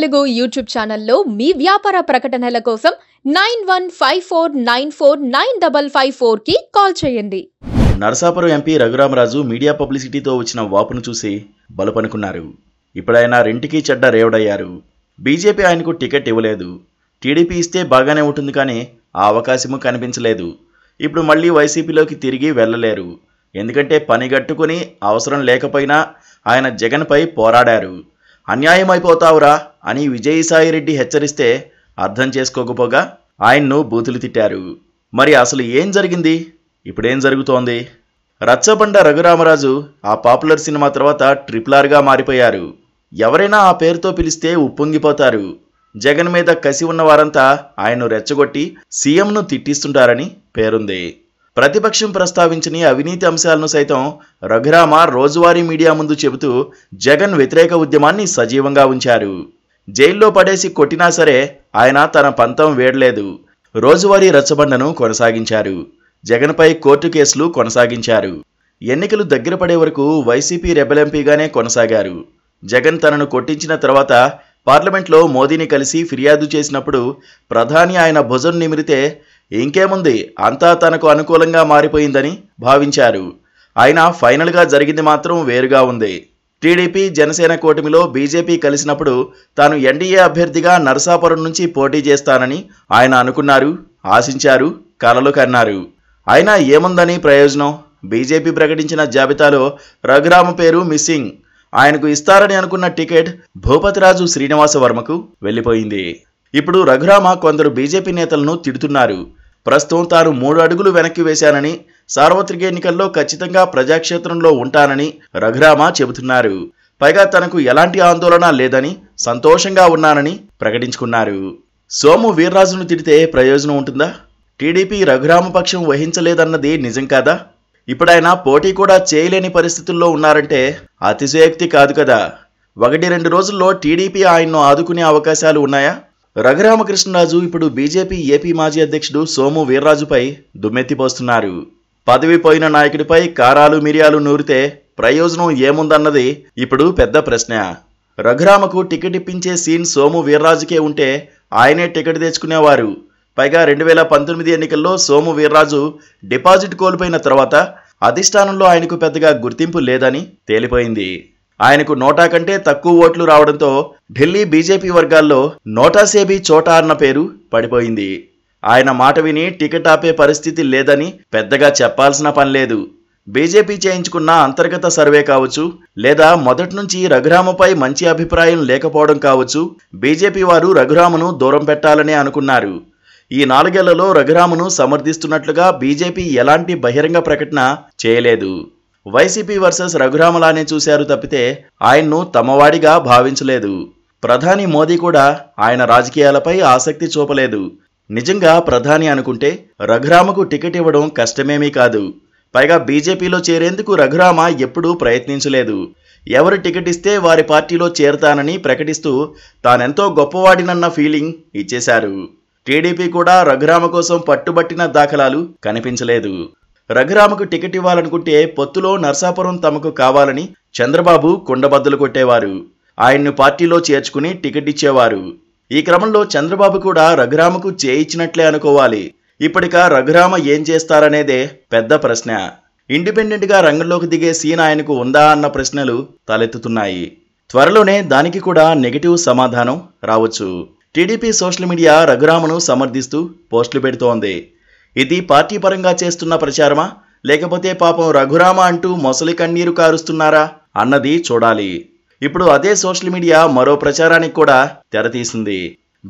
Telugu YouTube ఛానల్లో మీ వ్యాపార ప్రకటనల కోసం nine one five four nine four nine double five ఫోర్కి కాల్ చేయండి నరసాపురం ఎంపీ రఘురామరాజు మీడియా పబ్లిసిటీతో వచ్చిన వాపును చూసి బలపనుకున్నారు ఇప్పుడైనా రెంటికి చెడ్డ రేవడయ్యారు బీజేపీ ఆయనకు టికెట్ ఇవ్వలేదు టీడీపీ ఇస్తే బాగానే ఉంటుంది కానీ ఆ అవకాశము కనిపించలేదు ఇప్పుడు మళ్ళీ వైసీపీలోకి తిరిగి వెళ్ళలేరు ఎందుకంటే పని గట్టుకుని అవసరం లేకపోయినా ఆయన జగన్పై పోరాడారు అన్యాయమైపోతావురా అని విజయసాయిరెడ్డి హెచ్చరిస్తే అర్థం చేసుకోకపోగా ఆయన్ను బూతులు తిట్టారు మరి అసలు ఏం జరిగింది ఇప్పుడేం జరుగుతోంది రచ్చబండ రఘురామరాజు ఆ పాపులర్ సినిమా తర్వాత ట్రిపులార్గా మారిపోయారు ఎవరైనా ఆ పేరుతో పిలిస్తే ఉప్పొంగిపోతారు జగన్ మీద కసి ఉన్నవారంతా ఆయన్ను రెచ్చగొట్టి సీఎంను తిట్టిస్తుంటారని పేరుంది ప్రతిపక్షం ప్రస్తావించిన అవినీతి అంశాలను సైతం రఘురామ రోజువారీ మీడియా ముందు చెబుతూ జగన్ వ్యతిరేక ఉద్యమాన్ని సజీవంగా ఉంచారు జైల్లో పడేసి కొట్టినా సరే ఆయన తన పంతం వేడలేదు రోజువారీ రచ్చబండను కొనసాగించారు జగన్పై కోర్టు కేసులు కొనసాగించారు ఎన్నికలు దగ్గర పడే వరకు వైసీపీ రెబల్ ఎంపీగానే కొనసాగారు జగన్ తనను కొట్టించిన తర్వాత పార్లమెంట్లో మోదీని కలిసి ఫిర్యాదు చేసినప్పుడు ప్రధాని ఆయన భుజం నిమిరితే ఇంకేముంది అంతా తనకు అనుకూలంగా మారిపోయిందని భావించారు అయినా ఫైనల్గా జరిగింది మాత్రం వేరుగా ఉంది టీడీపీ జనసేన కూటమిలో బీజేపీ కలిసినప్పుడు తాను ఎన్డీఏ అభ్యర్థిగా నరసాపురం నుంచి పోటీ చేస్తానని ఆయన అనుకున్నారు ఆశించారు కలలు కన్నారు అయినా ఏముందని ప్రయోజనం బీజేపీ ప్రకటించిన జాబితాలో రఘురామ పేరు మిస్సింగ్ ఆయనకు ఇస్తారని అనుకున్న టికెట్ భూపతిరాజు వర్మకు వెళ్ళిపోయింది ఇప్పుడు రఘురామ కొందరు బీజేపీ నేతలను తిడుతున్నారు ప్రస్తుతం తాను మూడు అడుగులు వెనక్కి వేశానని సార్వత్రిక ఎన్నికల్లో ఖచ్చితంగా ప్రజాక్షేత్రంలో ఉంటానని రఘురామ చెబుతున్నారు పైగా తనకు ఎలాంటి ఆందోళన లేదని సంతోషంగా ఉన్నానని ప్రకటించుకున్నారు సోము వీర్రాజును తిడితే ప్రయోజనం ఉంటుందా టీడీపీ రఘురామపక్షం వహించలేదన్నది నిజం కాదా ఇప్పుడైనా పోటీ కూడా చేయలేని పరిస్థితుల్లో ఉన్నారంటే అతిశయోక్తి కాదు కదా ఒకటి రెండు రోజుల్లో టీడీపీ ఆయన్ను ఆదుకునే అవకాశాలు ఉన్నాయా రఘురామకృష్ణరాజు ఇప్పుడు బీజేపీ ఏపీ మాజీ అధ్యక్షుడు సోము వీర్రాజుపై దుమ్మెత్తిపోస్తున్నారు పదవి పోయిన నాయకుడిపై కారాలు మిరియాలు నూరితే ప్రయోజనం ఏముందన్నది ఇప్పుడు పెద్ద ప్రశ్న రఘురామకు టికెట్ ఇప్పించే సీన్ సోము వీర్రాజుకే ఉంటే ఆయనే టికెట్ తెచ్చుకునేవారు పైగా రెండు వేల పంతొమ్మిది ఎన్నికల్లో సోము వీర్రాజు డిపాజిట్ కోల్పోయిన తర్వాత అధిష్టానంలో ఆయనకు పెద్దగా గుర్తింపు లేదని తేలిపోయింది ఆయనకు నోటా కంటే తక్కువ ఓట్లు రావడంతో ఢిల్లీ బీజేపీ వర్గాల్లో నోటా సేబీ చోటా అన్న పేరు పడిపోయింది ఆయన మాట విని టికెట్ ఆపే పరిస్థితి లేదని పెద్దగా చెప్పాల్సిన పనిలేదు బీజేపీ చేయించుకున్న అంతర్గత సర్వే కావచ్చు లేదా మొదటి నుంచి రఘురామపై మంచి అభిప్రాయం లేకపోవడం కావచ్చు బీజేపీ వారు రఘురామను దూరం పెట్టాలనే అనుకున్నారు ఈ నాలుగేళ్లలో రఘురామను సమర్థిస్తున్నట్లుగా బీజేపీ ఎలాంటి బహిరంగ ప్రకటన చేయలేదు వైసీపీ వర్సెస్ రఘురామలానే చూశారు తప్పితే ఆయన్ను తమవాడిగా భావించలేదు ప్రధాని మోదీ కూడా ఆయన రాజకీయాలపై ఆసక్తి చూపలేదు నిజంగా ప్రధాని అనుకుంటే రఘురామకు టికెట్ ఇవ్వడం కష్టమేమీ కాదు పైగా బీజేపీలో చేరేందుకు రఘురామ ఎప్పుడూ ప్రయత్నించలేదు ఎవరు టికెట్ ఇస్తే వారి పార్టీలో చేరతానని ప్రకటిస్తూ తానెంతో గొప్పవాడినన్న ఫీలింగ్ ఇచ్చేశారు టీడీపీ కూడా రఘురామ కోసం పట్టుబట్టిన దాఖలాలు కనిపించలేదు రఘురామకు టికెట్ ఇవ్వాలనుకుంటే పొత్తులో నర్సాపురం తమకు కావాలని చంద్రబాబు కుండబద్దలు కొట్టేవారు ఆయన్ను పార్టీలో చేర్చుకుని టికెట్ ఇచ్చేవారు ఈ క్రమంలో చంద్రబాబు కూడా రఘురామకు చేయించినట్లే అనుకోవాలి ఇప్పటిక రఘురామ ఏం చేస్తారనేదే పెద్ద ప్రశ్న ఇండిపెండెంట్గా రంగంలోకి దిగే సీన్ ఆయనకు ఉందా అన్న ప్రశ్నలు తలెత్తుతున్నాయి త్వరలోనే దానికి కూడా నెగిటివ్ సమాధానం రావచ్చు టీడీపీ సోషల్ మీడియా రఘురామను సమర్థిస్తూ పోస్టులు పెడుతోంది ఇది పార్టీ పరంగా చేస్తున్న ప్రచారమా లేకపోతే పాపం రఘురామ అంటూ మొసలి కన్నీరు కారుస్తున్నారా అన్నది చూడాలి ఇప్పుడు అదే సోషల్ మీడియా మరో ప్రచారానికి కూడా తెరతీసింది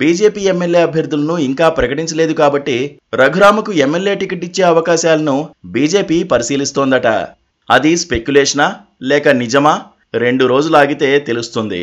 బీజేపీ ఎమ్మెల్యే అభ్యర్థులను ఇంకా ప్రకటించలేదు కాబట్టి రఘురామకు ఎమ్మెల్యే టికెట్ ఇచ్చే అవకాశాలను బీజేపీ పరిశీలిస్తోందట అది స్పెక్యులేషనా లేక నిజమా రెండు రోజులాగితే తెలుస్తుంది